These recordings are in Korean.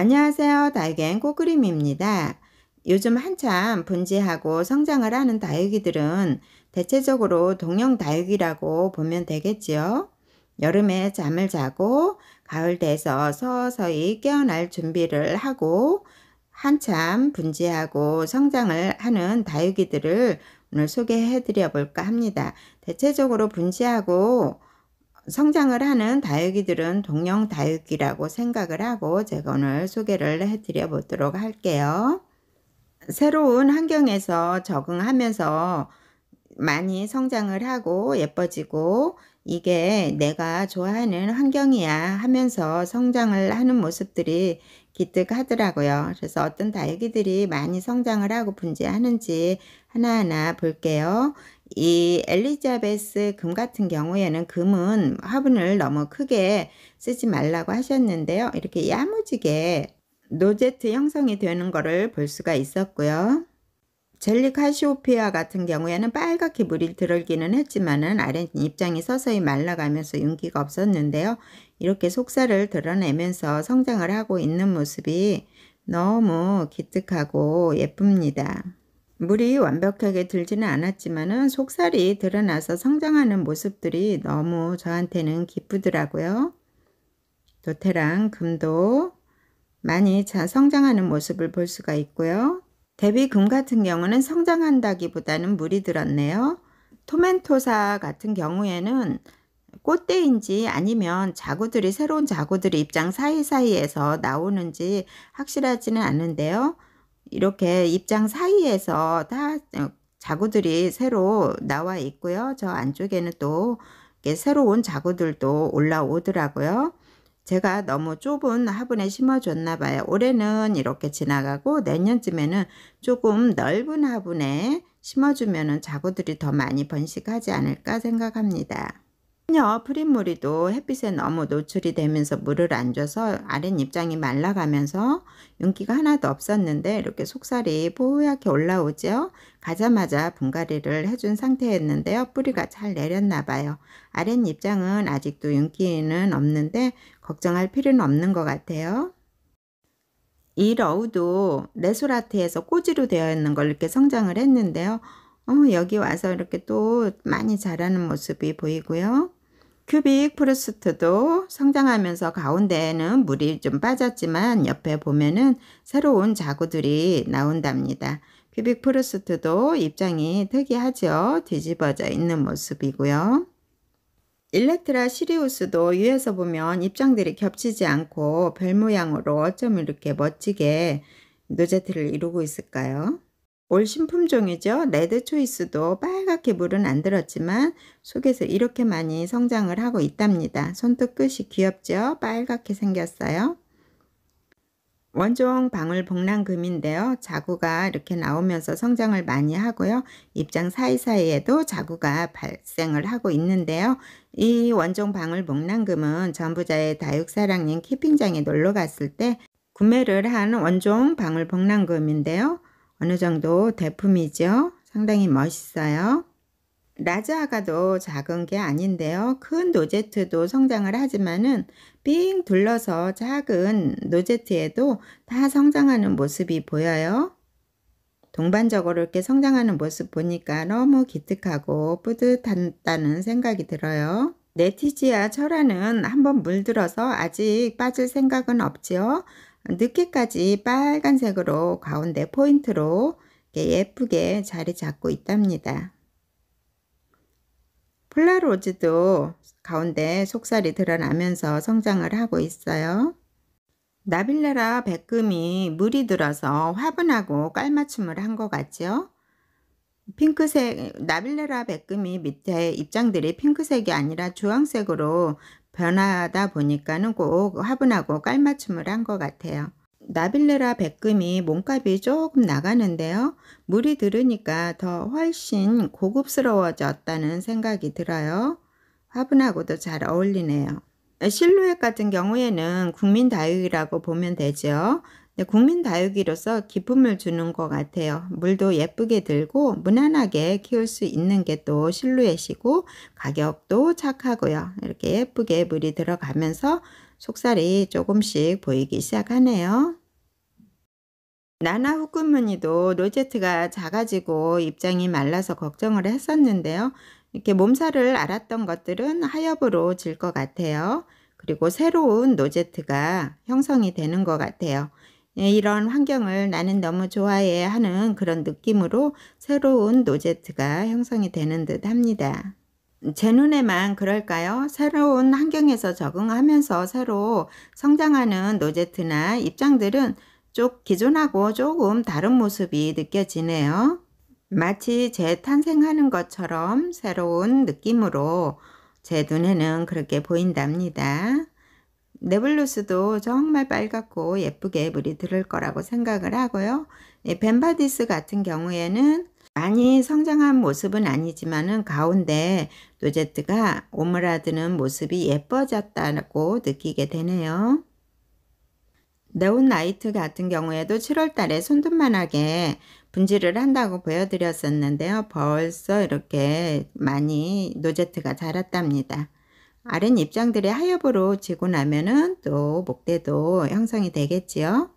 안녕하세요. 달걀 꼬그림입니다. 요즘 한참 분지하고 성장을 하는 다육이들은 대체적으로 동형 다육이라고 보면 되겠지요. 여름에 잠을 자고 가을 돼서 서서히 깨어날 준비를 하고 한참 분지하고 성장을 하는 다육이들을 오늘 소개해 드려 볼까 합니다. 대체적으로 분지하고 성장을 하는 다육이들은 동영 다육이라고 생각을 하고 제가 오늘 소개를 해드려 보도록 할게요. 새로운 환경에서 적응하면서 많이 성장을 하고 예뻐지고 이게 내가 좋아하는 환경이야 하면서 성장을 하는 모습들이 기특하더라고요. 그래서 어떤 다육이들이 많이 성장을 하고 분재하는지 하나하나 볼게요. 이 엘리자베스 금 같은 경우에는 금은 화분을 너무 크게 쓰지 말라고 하셨는데요. 이렇게 야무지게 노제트 형성이 되는 것을 볼 수가 있었고요. 젤리 카시오피아 같은 경우에는 빨갛게 물이 들어기는 했지만은 아랫 입장이 서서히 말라가면서 윤기가 없었는데요. 이렇게 속살을 드러내면서 성장을 하고 있는 모습이 너무 기특하고 예쁩니다. 물이 완벽하게 들지는 않았지만은 속살이 드러나서 성장하는 모습들이 너무 저한테는 기쁘더라고요. 도테랑 금도 많이 잘 성장하는 모습을 볼 수가 있고요. 데비금 같은 경우는 성장한다기보다는 물이 들었네요. 토멘토사 같은 경우에는 꽃대인지 아니면 자구들이 새로운 자구들이 입장 사이사이에서 나오는지 확실하지는 않은데요. 이렇게 입장 사이에서 다 어, 자구들이 새로 나와 있고요. 저 안쪽에는 또 새로운 자구들도 올라오더라고요. 제가 너무 좁은 화분에 심어줬나 봐요. 올해는 이렇게 지나가고 내년쯤에는 조금 넓은 화분에 심어주면 은 자구들이 더 많이 번식하지 않을까 생각합니다. 전혀 프린물리도 햇빛에 너무 노출이 되면서 물을 안 줘서 아랫입장이 말라가면서 윤기가 하나도 없었는데 이렇게 속살이 뽀얗게 올라오죠. 가자마자 분갈이를 해준 상태였는데요. 뿌리가 잘 내렸나 봐요. 아랫입장은 아직도 윤기는 없는데 걱정할 필요는 없는 것 같아요. 이 러우도 네소라트에서 꼬지로 되어 있는 걸 이렇게 성장을 했는데요. 어, 여기 와서 이렇게 또 많이 자라는 모습이 보이고요. 큐빅 프루스트도 성장하면서 가운데에는 물이 좀 빠졌지만 옆에 보면은 새로운 자구들이 나온답니다. 큐빅 프루스트도 입장이 특이하죠. 뒤집어져 있는 모습이고요. 일렉트라 시리우스도 위에서 보면 입장들이 겹치지 않고 별 모양으로 어쩜 이렇게 멋지게 노제트를 이루고 있을까요? 올 신품종이죠. 레드 초이스도 빨갛게 물은 안 들었지만 속에서 이렇게 많이 성장을 하고 있답니다. 손톱 끝이 귀엽죠. 빨갛게 생겼어요. 원종 방울 복랑금인데요. 자구가 이렇게 나오면서 성장을 많이 하고요. 입장 사이사이에도 자구가 발생을 하고 있는데요. 이 원종 방울 복랑금은 전부자의 다육사랑님 키핑장에 놀러 갔을 때 구매를 한 원종 방울 복랑금인데요. 어느 정도 대품이죠. 상당히 멋있어요. 라자아가도 작은 게 아닌데요. 큰 노제트도 성장을 하지만은 빙 둘러서 작은 노제트에도 다 성장하는 모습이 보여요. 동반적으로 이렇게 성장하는 모습 보니까 너무 기특하고 뿌듯하다는 생각이 들어요. 네티지아 철화는 한번 물들어서 아직 빠질 생각은 없지요. 늦게까지 빨간색으로 가운데 포인트로 예쁘게 자리 잡고 있답니다. 플라로즈도 가운데 속살이 드러나면서 성장을 하고 있어요. 나빌레라 백금이 물이 들어서 화분하고 깔맞춤을 한 것 같죠? 핑크색, 나빌레라 백금이 밑에 입장들이 핑크색이 아니라 주황색으로 변화하다 보니까는 꼭 화분하고 깔맞춤을 한 것 같아요. 나빌레라 백금이 몸값이 조금 나가는데요. 물이 들으니까 더 훨씬 고급스러워졌다는 생각이 들어요. 화분하고도 잘 어울리네요. 실루엣 같은 경우에는 국민 다육이라고 보면 되죠. 네, 국민 다육이로서 기쁨을 주는 것 같아요. 물도 예쁘게 들고 무난하게 키울 수 있는 게 또 실루엣이고 가격도 착하고요. 이렇게 예쁘게 물이 들어가면서 속살이 조금씩 보이기 시작하네요. 나나 후끈무늬도 로제트가 작아지고 입장이 말라서 걱정을 했었는데요. 이렇게 몸살을 앓았던 것들은 하엽으로 질 것 같아요. 그리고 새로운 노제트가 형성이 되는 것 같아요. 예, 이런 환경을 나는 너무 좋아해 하는 그런 느낌으로 새로운 노제트가 형성이 되는 듯 합니다. 제 눈에만 그럴까요? 새로운 환경에서 적응하면서 새로 성장하는 노제트나 입장들은 쪽 기존하고 조금 다른 모습이 느껴지네요. 마치 재탄생하는 것처럼 새로운 느낌으로 제 눈에는 그렇게 보인답니다. 네블루스도 정말 빨갛고 예쁘게 물이 들을 거라고 생각을 하고요. 예, 벤바디스 같은 경우에는 많이 성장한 모습은 아니지만은 가운데 노제트가 오므라드는 모습이 예뻐졌다고 느끼게 되네요. 네온나이트 같은 경우에도 7월 달에 손톱만하게 분질을 한다고 보여드렸었는데요. 벌써 이렇게 많이 노제트가 자랐답니다. 아랫입장들의 하엽으로 지고 나면은 또 목대도 형성이 되겠지요.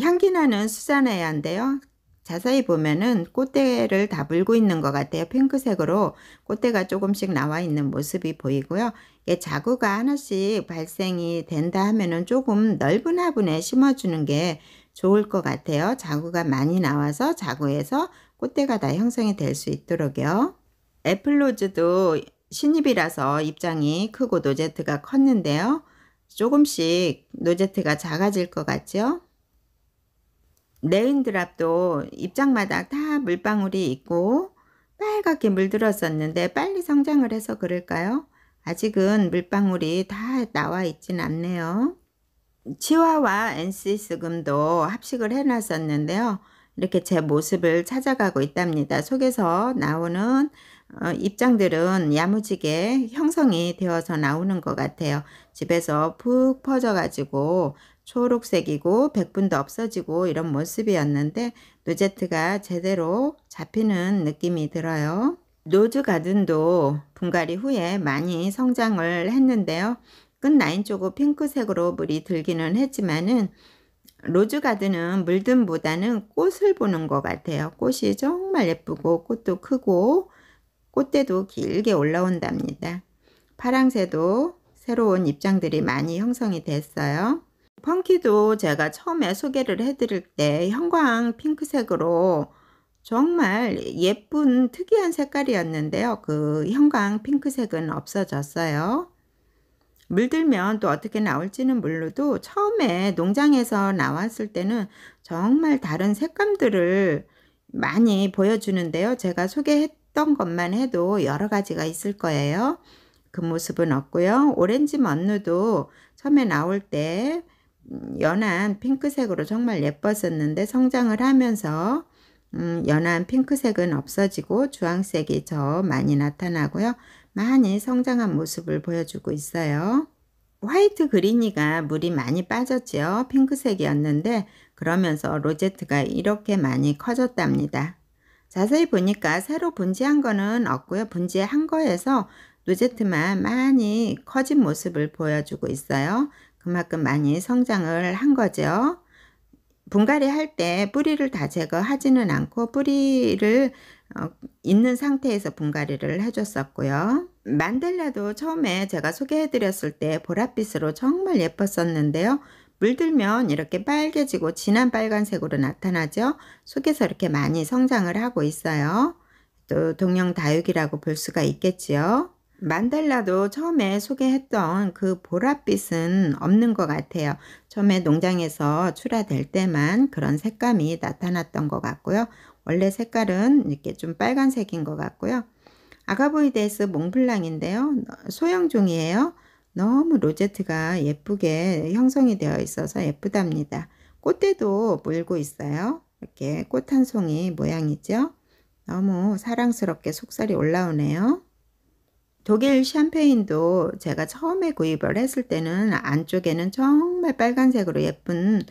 향기 나는 수산화야한데요 자세히 보면은 꽃대를 다 물고 있는 것 같아요. 핑크색으로 꽃대가 조금씩 나와 있는 모습이 보이고요. 이게 자구가 하나씩 발생이 된다 하면은 조금 넓은 화분에 심어주는 게 좋을 것 같아요. 자구가 많이 나와서 자구에서 꽃대가 다 형성이 될 수 있도록요. 애플로즈도 신입이라서 입장이 크고 노제트가 컸는데요. 조금씩 노제트가 작아질 것 같죠? 레인드랍도 입장마다 다 물방울이 있고 빨갛게 물들었었는데 빨리 성장을 해서 그럴까요? 아직은 물방울이 다 나와 있진 않네요. 치와와 엔시스금도 합식을 해놨었는데요. 이렇게 제 모습을 찾아가고 있답니다. 속에서 나오는 어, 입장들은 야무지게 형성이 되어서 나오는 것 같아요. 집에서 푹 퍼져가지고 초록색이고 백분도 없어지고 이런 모습이었는데 노제트가 제대로 잡히는 느낌이 들어요. 노즈 가든도 분갈이 후에 많이 성장을 했는데요. 끝라인 쪽은 핑크색으로 물이 들기는 했지만은 로즈 가든은 물든보다는 꽃을 보는 것 같아요. 꽃이 정말 예쁘고 꽃도 크고 꽃대도 길게 올라온답니다. 파랑새도 새로운 입장들이 많이 형성이 됐어요. 펑키도 제가 처음에 소개를 해드릴 때 형광 핑크색으로 정말 예쁜 특이한 색깔이었는데요. 그 형광 핑크색은 없어졌어요. 물들면 또 어떻게 나올지는 몰라도 처음에 농장에서 나왔을 때는 정말 다른 색감들을 많이 보여주는데요. 제가 소개했 던 했던 것만 해도 여러 가지가 있을 거예요. 그 모습은 없고요. 오렌지 먼루도 처음에 나올 때 음, 연한 핑크색으로 정말 예뻤었는데 성장을 하면서 음, 연한 핑크색은 없어지고 주황색이 더 많이 나타나고요. 많이 성장한 모습을 보여주고 있어요. 화이트 그린이가 물이 많이 빠졌지요. 핑크색이었는데 그러면서 로제트가 이렇게 많이 커졌답니다. 자세히 보니까 새로 분지한 거는 없고요. 분지한 거에서 노제트만 많이 커진 모습을 보여주고 있어요. 그만큼 많이 성장을 한 거죠. 분갈이 할 때 뿌리를 다 제거하지는 않고 뿌리를 어, 있는 상태에서 분갈이를 해줬었고요. 만델라도 처음에 제가 소개해드렸을 때 보랏빛으로 정말 예뻤었는데요. 물들면 이렇게 빨개지고 진한 빨간색으로 나타나죠. 속에서 이렇게 많이 성장을 하고 있어요. 또동영 다육이라고 볼 수가 있겠지요. 만달라도 처음에 소개했던 그 보랏빛은 없는 것 같아요. 처음에 농장에서 출하될 때만 그런 색감이 나타났던 것 같고요. 원래 색깔은 이렇게 좀 빨간색인 것 같고요. 아가보이데스 몽블랑인데요. 소형종이에요. 너무 로제트가 예쁘게 형성이 되어 있어서 예쁘답니다. 꽃대도 물고 있어요. 이렇게 꽃 한 송이 모양이죠. 너무 사랑스럽게 속살이 올라오네요. 독일 샴페인도 제가 처음에 구입을 했을 때는 안쪽에는 정말 빨간색으로 예쁜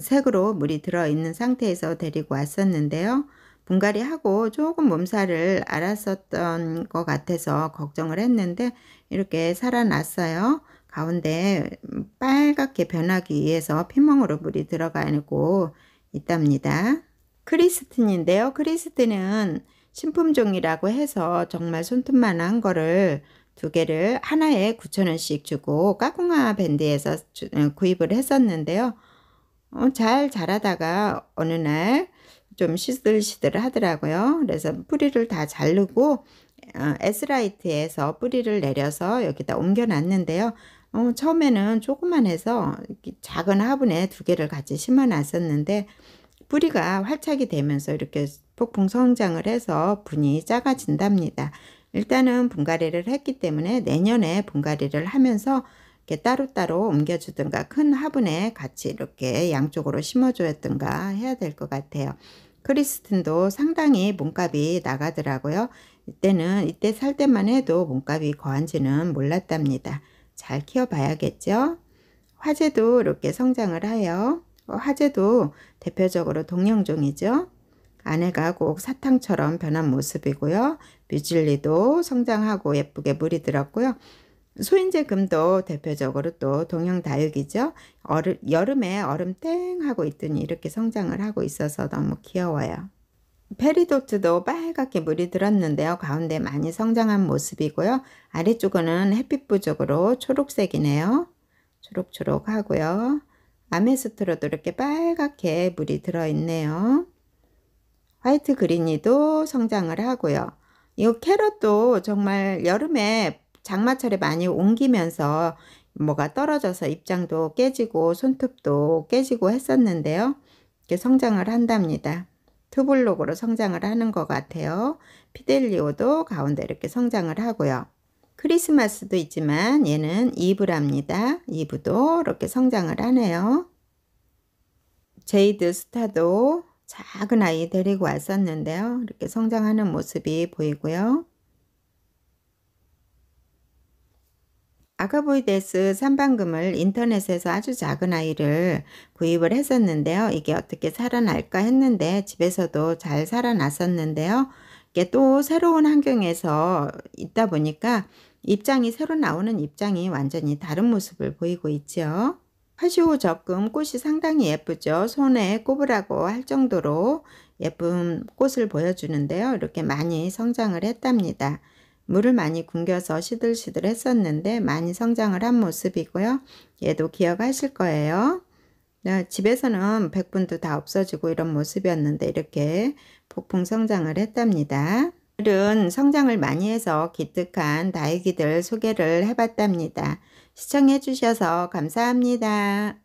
색으로 물이 들어있는 상태에서 데리고 왔었는데요. 분갈이하고 조금 몸살을 알았었던 것 같아서 걱정을 했는데 이렇게 살아났어요. 가운데 빨갛게 변하기 위해서 피멍으로 물이 들어가고 있답니다. 크리스틴인데요. 크리스틴은 신품종이라고 해서 정말 손톱만한 거를 두 개를 하나에 9,000원씩 주고 까꿍아 밴드에서 어, 구입을 했었는데요. 어, 잘 자라다가 어느 날좀 시들시들 하더라고요. 그래서 뿌리를 다 자르고 에스라이트에서 어, 뿌리를 내려서 여기다 옮겨놨는데요. 어, 처음에는 조금만 해서 작은 화분에 두 개를 같이 심어놨었는데 뿌리가 활착이 되면서 이렇게 폭풍 성장을 해서 분이 작아진답니다. 일단은 분갈이를 했기 때문에 내년에 분갈이를 하면서 이렇게 따로따로 옮겨주든가 큰 화분에 같이 이렇게 양쪽으로 심어줬었든가 해야 될 것 같아요. 크리스틴도 상당히 몸값이 나가더라고요. 이때는 이때 살 때만 해도 몸값이 거한지는 몰랐답니다. 잘 키워봐야겠죠? 화재도 이렇게 성장을 하여 어, 화재도 대표적으로 동령종이죠. 아내가 꼭 사탕처럼 변한 모습이고요. 뮤즐리도 성장하고 예쁘게 물이 들었고요. 소인제금도 대표적으로 또 동형다육이죠. 얼음, 여름에 얼음 땡 하고 있더니 이렇게 성장을 하고 있어서 너무 귀여워요. 페리도트도 빨갛게 물이 들었는데요. 가운데 많이 성장한 모습이고요. 아래쪽은 햇빛 부족으로 초록색이네요. 초록초록 하고요. 아메스트로도 이렇게 빨갛게 물이 들어있네요. 화이트 그린이도 성장을 하고요. 이 캐럿도 정말 여름에 장마철에 많이 옮기면서 뭐가 떨어져서 입장도 깨지고 손톱도 깨지고 했었는데요. 이렇게 성장을 한답니다. 투블록으로 성장을 하는 것 같아요. 피델리오도 가운데 이렇게 성장을 하고요. 크리스마스도 있지만 얘는 이브랍니다. 이브도 이렇게 성장을 하네요. 제이드 스타도 작은 아이 데리고 왔었는데요. 이렇게 성장하는 모습이 보이고요. 아카보이데스 삼방금을 인터넷에서 아주 작은 아이를 구입을 했었는데요. 이게 어떻게 살아날까 했는데 집에서도 잘 살아났었는데요. 이게 또 새로운 환경에서 있다 보니까 입장이 새로 나오는 입장이 완전히 다른 모습을 보이고 있죠화 파시오 접금 꽃이 상당히 예쁘죠. 손에 꼽으라고 할 정도로 예쁜 꽃을 보여주는데요. 이렇게 많이 성장을 했답니다. 물을 많이 굶겨서 시들시들 했었는데 많이 성장을 한 모습이고요. 얘도 기억하실 거예요. 네, 집에서는 백분도 다 없어지고 이런 모습이었는데 이렇게 폭풍 성장을 했답니다. 오늘은 성장을 많이 해서 기특한 다이기들 소개를 해봤답니다. 시청해 주셔서 감사합니다.